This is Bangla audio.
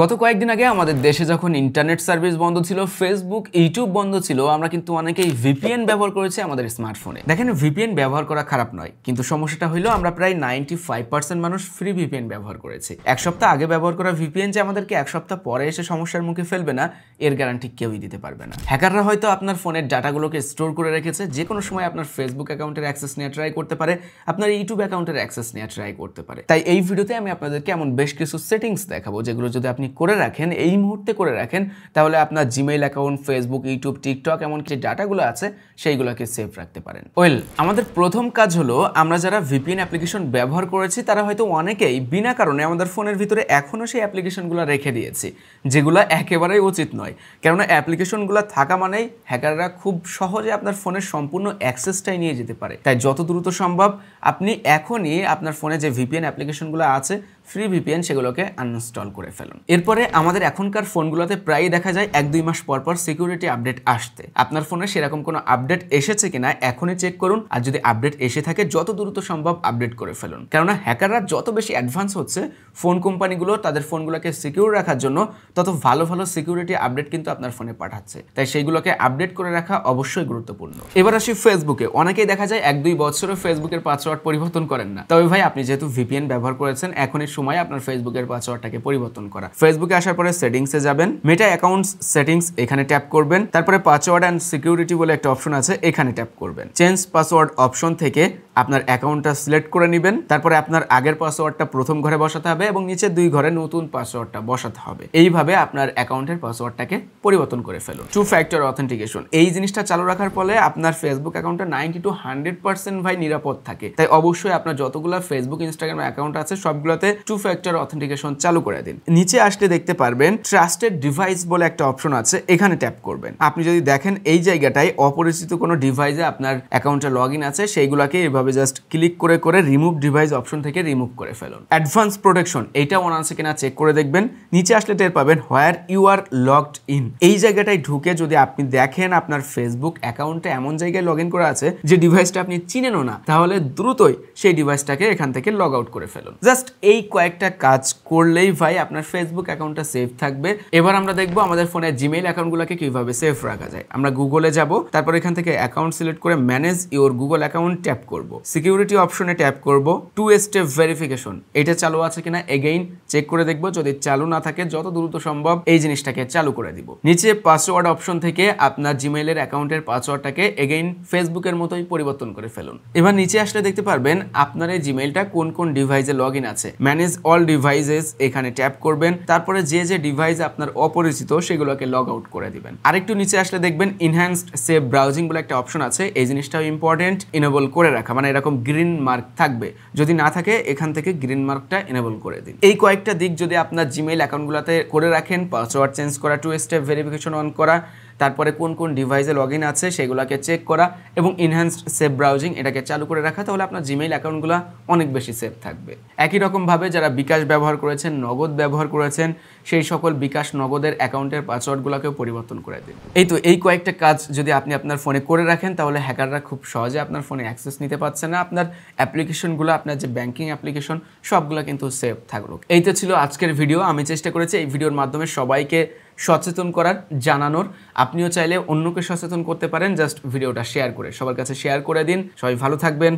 গত কয়েকদিন আগে আমাদের দেশে যখন ইন্টারনেট সার্ভিস বন্ধ ছিল ফেসবুক ইউটিউব বন্ধ ছিল আমরা কিন্তু অনেকেই ভিপিএন ব্যবহার করেছি আমাদের স্মার্টফোনে দেখেন ভিপিএন ব্যবহার করা খারাপ নয় কিন্তু সমস্যাটা হলো আমরা প্রায় নাইনটি ফাইভ পার্সেন্ট মানুষ ফ্রি ভিপিএন ব্যবহার করেছি এক সপ্তাহ আগে ব্যবহার করা ভিপিএন যে আমাদেরকে এক সপ্তাহ পরে এসে সমস্যার মুখে ফেলবে না এর গ্যারান্টি কেউই দিতে পারবে না হ্যাকাররা হয়তো আপনার ফোনের ডাটাগুলোকে স্টোর করে রেখেছে যে কোনো সময় আপনার ফেসবুক অ্যাকাউন্টের অ্যাক্সেস নিয়ে ট্রাই করতে পারে আপনার ইউটিউব অ্যাকাউন্টের অ্যাক্সেস নিয়ে ট্রাই করতে পারে তাই এই ভিডিওতে আমি আপনাদেরকে এমন বেশ কিছু সেটিংস দেখাবো যেগুলো যদি আপনি করে রাখেন এই মুহূর্তে করে রাখেন তাহলে আপনার Gmail account Facebook YouTube TikTok এমনকি ডাটাগুলো আছে সেইগুলোকে সেভ রাখতে পারেন ওয়েল আমাদের প্রথম কাজ হলো আমরা যারা ভিপিএন অ্যাপ্লিকেশন ব্যবহার করেছি তারা হয়তো অনেকেই বিনা কারণে আমাদের ফোনের ভিতরে এখনও সেই অ্যাপ্লিকেশনগুলো রেখে দিয়েছি যেগুলো একেবারেই উচিত নয় কেননা অ্যাপ্লিকেশনগুলো থাকা মানেই হ্যাকাররা খুব সহজে আপনার ফোনের সম্পূর্ণ অ্যাক্সেসটাই নিয়ে যেতে পারে তাই যত দ্রুত সম্ভব আপনি এখনই আপনার ফোনে যে ভিপিএন অ্যাপ্লিকেশনগুলো আছে ফ্রি ভিপিএন সেগুলোকে আনইনস্টল করে ফেলুন এরপরে আমাদের এখনকার ফোনগুলোতে প্রায়ই দেখা যায় এক দুই মাস পর পর সিকিউরিটি আপডেট আসতে আপনার ফোনে সেরকম কোনো আপডেট এসেছে কিনা এখনই চেক করুন আর যদি আপডেট এসে থাকে যত দ্রুত সম্ভব আপডেট করে ফেলুন কেননা হ্যাকাররা যত বেশি অ্যাডভান্স হচ্ছে ফোন কোম্পানিগুলো তাদের ফোনগুলোকে সিকিউর রাখার জন্য তত ভালো ভালো সিকিউরিটি আপডেট কিন্তু আপনার ফোনে পাঠাচ্ছে তাই সেইগুলোকে আপডেট করে রাখা অবশ্যই গুরুত্বপূর্ণ এবার আসি ফেসবুকে অনেকেই দেখা যায় এক দুই বছরে ফেসবুকের পাসওয়ার্ড পরিবর্তন করেন না তবে ভাই আপনি যেহেতু ভিপিএন ব্যবহার করেছেন এখনই সময় আপনার ফেসবুকের পাসওয়ার্ডটাকে পরিবর্তন করা ফেসবুকে আসার পরে সেটিংসে যাবেন মেটা অ্যাকাউন্টস সেটিংস এখানে ট্যাপ করবেন তারপরে পাসওয়ার্ড অ্যান্ড সিকিউরিটি বলে একটা অপশন আছে এখানে ট্যাপ করবেন চেঞ্জ পাসওয়ার্ড অপশন থেকে আপনার অ্যাকাউন্টটা সিলেক্ট করে নেবেন তারপরে আপনার আগের পাসওয়ার্ডটা প্রথম ঘরে বসাতে হবে এবং নিচে দুই ঘরে নতুন পাসওয়ার্ডটা বসাতে হবে এইভাবে আপনার অ্যাকাউন্টের পাসওয়ার্ডটাকে পরিবর্তন করে ফেলুন টু ফ্যাক্টর অথেন্টিকেশন এই জিনিসটা চালু রাখার ফলে আপনার ফেসবুক অ্যাকাউন্টটা নাইনটি টু হান্ড্রেড পার্সেন্ট ভাই নিরাপদ থাকে তাই অবশ্যই আপনার যতগুলো ফেসবুক ইনস্টাগ্রাম অ্যাকাউন্ট আছে সবগুলোতে টু ফ্যাক্টর অথেন্টিকেশন চালু করে দিন নিচে আসলে দেখতে পারবেন ট্রাস্টেড ডিভাইস বলে একটা অপশন আছে এখানে ট্যাপ করবেন আপনি যদি দেখেন এই জায়গাটায় অপরিচিত কোনো ডিভাইসে আপনার অ্যাকাউন্টে লগ আছে সেইগুলোকে এভাবে জাস্ট ক্লিক করে করে রিমুভ ডিভাইস অপশন থেকে রিমুভ করে ফেলুন অ্যাডভান্স প্রোটেকশন এটা অন আছে কিনা চেক করে দেখবেন নিচে আসলে টের পাবেন where you are logged in এই জায়গাটায় ঢুকে যদি আপনি দেখেন আপনার ফেসবুক অ্যাকাউন্টে এমন জায়গায় লগ ইন করা আছে যে ডিভাইসটা আপনি চিনেনও না তাহলে দ্রুতই সেই ডিভাইসটাকে এখান থেকে লগ আউট করে ফেলুন জাস্ট এই কয়েকটা কাজ করলেই ভাই আপনার ফেসবুক অ্যাকাউন্টটা সেভ থাকবে এবার আমরা দেখবো আমাদের ফোনের জিমেইল অ্যাকাউন্টগুলোকে কিভাবে সেভ রাখা যায় আমরা গুগলে যাব তারপর এখান থেকে অ্যাকাউন্ট সিলেক্ট করে manage your Google account tap করব সিকিউরিটি অপশনে ট্যাপ করব টু স্টেপ ভেরিফিকেশন এটা চালু আছে কিনা এগেইন চেক করে দেখব যদি চালু না থাকে যত দ্রুত সম্ভব এই জিনিসটাকে চালু করে দিব নিচে পাসওয়ার্ড অপশন থেকে আপনার জিমেইলের অ্যাকাউন্টের পাসওয়ার্ডটাকে এগেইন ফেসবুকের মতোই পরিবর্তন করে ফেলুন এবার নিচে আসলে দেখতে পারবেন আপনার এই জিমেইলটা কোন কোন ডিভাইসে লগ আছে ম্যানেজ ম্যানেজ অল ডিভাইসেস এখানে ট্যাপ করবেন তারপরে যে যে ডিভাইস আপনার অপরিচিত সেগুলোকে লগ আউট করে দিবেন আরেকটু নিচে আসলে দেখবেন ইনহ্যান্সড সেভ ব্রাউজিং বলে একটা অপশন আছে এই জিনিসটাও ইম্পর্টেন্ট ইনেবল করে রাখা মানে এরকম গ্রিন মার্ক থাকবে যদি না থাকে এখান থেকে গ্রিন মার্কটা ইনেবল করে দিন এই কয়েকটা দিক যদি আপনার জিমেইল অ্যাকাউন্টগুলোতে করে রাখেন পাসওয়ার্ড চেঞ্জ করা টু স্টেপ ভেরিফিকেশন অন করা তারপরে কোন কোন ডিভাইসে লগ আছে সেগুলোকে চেক করা এবং ইনহ্যান্সড সেভ ব্রাউজিং এটাকে চালু করে রাখা তাহলে আপনার জিমেইল অ্যাকাউন্টগুলো অনেক বেশি সেভ থাকবে একই রকমভাবে যারা বিকাশ ব্যবহার করেছেন নগদ ব্যবহার করেছেন সেই সকল বিকাশ নগদের অ্যাকাউন্টের পাসওয়ার্ডগুলোকেও পরিবর্তন করে দিন এই তো এই কয়েকটা কাজ যদি আপনি আপনার ফোনে করে রাখেন তাহলে হ্যাকাররা খুব সহজে আপনার ফোনে অ্যাক্সেস নিতে পারছে না আপনার অ্যাপ্লিকেশনগুলো আপনার যে ব্যাংকিং অ্যাপ্লিকেশন সবগুলো কিন্তু সেভ থাকলো এই তো ছিল আজকের ভিডিও আমি চেষ্টা করেছি এই ভিডিওর মাধ্যমে সবাইকে সচেতন করার জানানোর আপনিও চাইলে অন্যকে সচেতন করতে পারেন জাস্ট ভিডিওটা শেয়ার করে সবার কাছে শেয়ার করে দিন সবাই ভালো থাকবেন